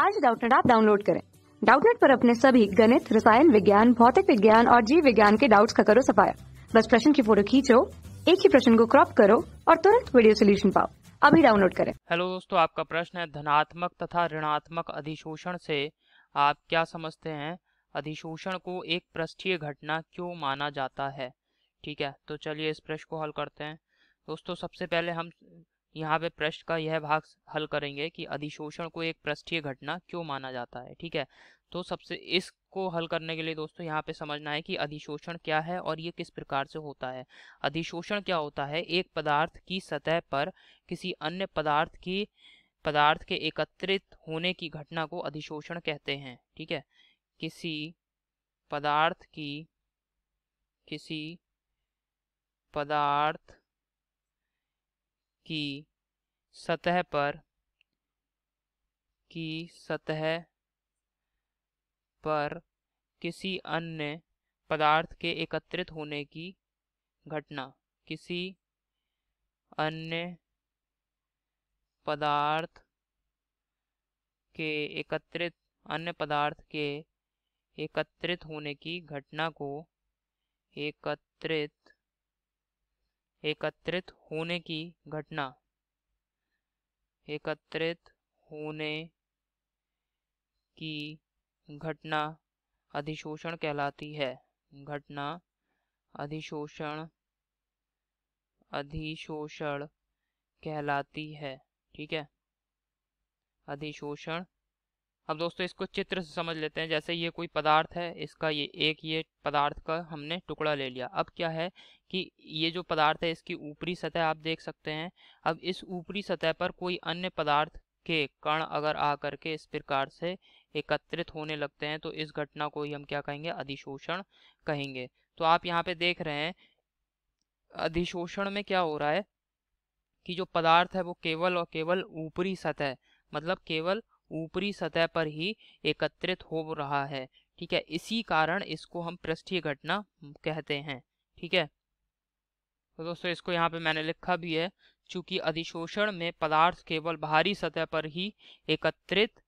आज डाउटनेट आप डाउनलोड करें डाउटनेट पर अपने सभी गणित रसायन विज्ञान भौतिक विज्ञान और जीव विज्ञान के डाउट्स का करो सफाया बस प्रश्न की फोटो खींचो एक ही प्रश्न को क्रॉप करो और तुरंत वीडियो सोल्यूशन पाओ अभी डाउनलोड करें हेलो दोस्तों आपका प्रश्न है धनात्मक तथा ऋणात्मक अधिशोषण से आप क्या समझते हैं अधिशोषण को एक पृष्ठीय घटना क्यों माना जाता है ठीक है तो चलिए इस प्रश्न को हल करते हैं दोस्तों सबसे पहले हम यहाँ पे प्रश्न का यह भाग हल करेंगे कि अधिशोषण को एक पृष्ठीय घटना क्यों माना जाता है ठीक है तो सबसे इसको हल करने के लिए दोस्तों यहाँ पे समझना है कि अधिशोषण क्या है और ये किस प्रकार से होता है अधिशोषण क्या होता है एक पदार्थ की सतह पर किसी अन्य पदार्थ की पदार्थ के एकत्रित होने की घटना को अधिशोषण कहते हैं ठीक है किसी पदार्थ की किसी पदार्थ की सतह पर की सतह पर किसी अन्य पदार्थ के एकत्रित होने की घटना किसी अन्य पदार्थ के एकत्रित अन्य पदार्थ के एकत्रित होने की घटना को एकत्रित एकत्रित होने की घटना एकत्रित होने की घटना अधिशोषण कहलाती है घटना अधिशोषण अधिशोषण कहलाती है ठीक है अधिशोषण अब दोस्तों इसको चित्र से समझ लेते हैं जैसे ये कोई पदार्थ है इसका ये एक ये पदार्थ का हमने टुकड़ा ले लिया अब क्या है कि ये जो पदार्थ है इसकी ऊपरी सतह आप देख सकते हैं अब इस ऊपरी सतह पर कोई अन्य पदार्थ के कण अगर आ करके इस प्रकार से एकत्रित होने लगते हैं तो इस घटना को ही हम क्या कहेंगे अधिशोषण कहेंगे तो आप यहाँ पे देख रहे हैं अधिशोषण में क्या हो रहा है कि जो पदार्थ है वो केवल और केवल ऊपरी सतह मतलब केवल ऊपरी सतह पर ही एकत्रित हो रहा है ठीक है इसी कारण इसको हम पृष्ठीय घटना कहते हैं ठीक है तो दोस्तों इसको यहाँ पे मैंने लिखा भी है चूंकि अधिशोषण में पदार्थ केवल बाहरी सतह पर ही एकत्रित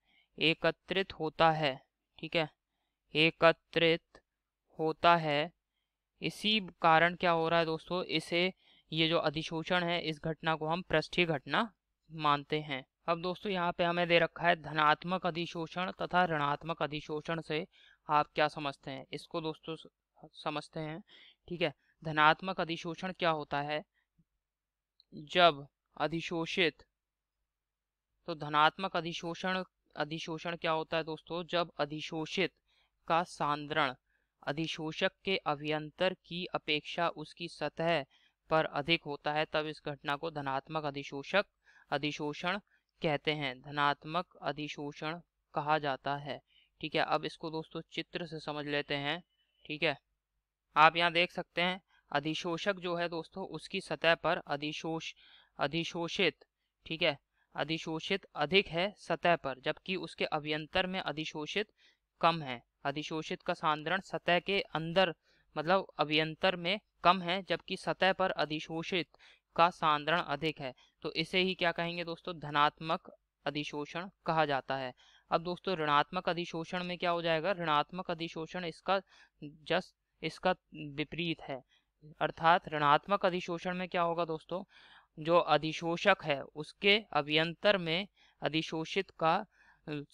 एकत्रित होता है ठीक है एकत्रित होता है इसी कारण क्या हो रहा है दोस्तों इसे ये जो अधिशोषण है इस घटना को हम पृष्ठीय घटना मानते हैं अब दोस्तों यहाँ पे हमें दे रखा है धनात्मक अधिशोषण तथा ऋणात्मक अधिशोषण से आप क्या समझते हैं इसको दोस्तों समझते हैं ठीक है धनात्मक अधिशोषण क्या होता है जब अधिशोषित तो धनात्मक अधिशोषण अधिशोषण क्या होता है दोस्तों जब अधिशोषित का सांद्रण अधिशोषक के अभियंतर की अपेक्षा उसकी सतह पर अधिक होता है तब इस घटना को धनात्मक अधिशोषक अधिशोषण कहते हैं धनात्मक अधिशोषण कहा जाता है ठीक है अब इसको दोस्तों चित्र से समझ लेते हैं ठीक है आप यहाँ देख सकते हैं अधिशोषक जो है दोस्तों उसकी सतह पर अधिशोष अधिशोषित ठीक है अधिशोषित अधिक है सतह पर जबकि उसके अभ्यंतर में अधिशोषित कम है अधिशोषित का सांद्रण सतह के अंदर मतलब अभ्यंतर में कम है जबकि सतह पर अधिशोषित का सांद्रण अधिक है तो इसे ही क्या कहेंगे दोस्तों धनात्मक अधिशोषण कहा जाता है अब दोस्तों ऋणात्मक अधिशोषण में क्या हो जाएगा ऋणात्मक अधिशोषण इसका जस्ट इसका विपरीत है अर्थात ऋणात्मक अधिशोषण में क्या होगा दोस्तों जो अधिशोषक है उसके अभियंतर में अधिशोषित का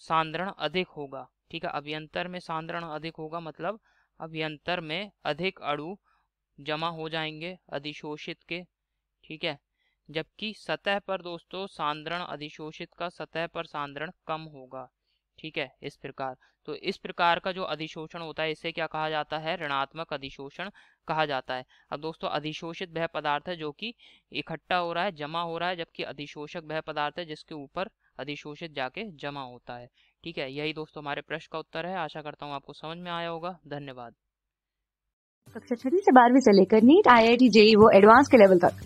सांद्रण अधिक होगा ठीक है अभियंतर में सांद्रण अधिक होगा मतलब अभियंतर में अधिक अड़ु जमा हो जाएंगे अधिशोषित के ठीक है जबकि सतह पर दोस्तों सांद्रण अधिशोषित का सतह पर सांद्रण कम होगा ठीक है इस प्रकार तो इस प्रकार का जो अधिशोषण होता है इसे क्या कहा जाता है ऋणात्मक अधिशोषण कहा जाता है अब दोस्तों अधिशोषित वह पदार्थ है जो कि इकट्ठा हो रहा है जमा हो रहा है जबकि अधिशोषक वह पदार्थ है जिसके ऊपर अधिशोषित जाके जमा होता है ठीक है यही दोस्तों हमारे प्रश्न का उत्तर है आशा करता हूँ आपको समझ में आया होगा धन्यवाद कक्षा छठी से बारहवीं से लेकर NEET I I T JEE वो एडवांस के लेवल तक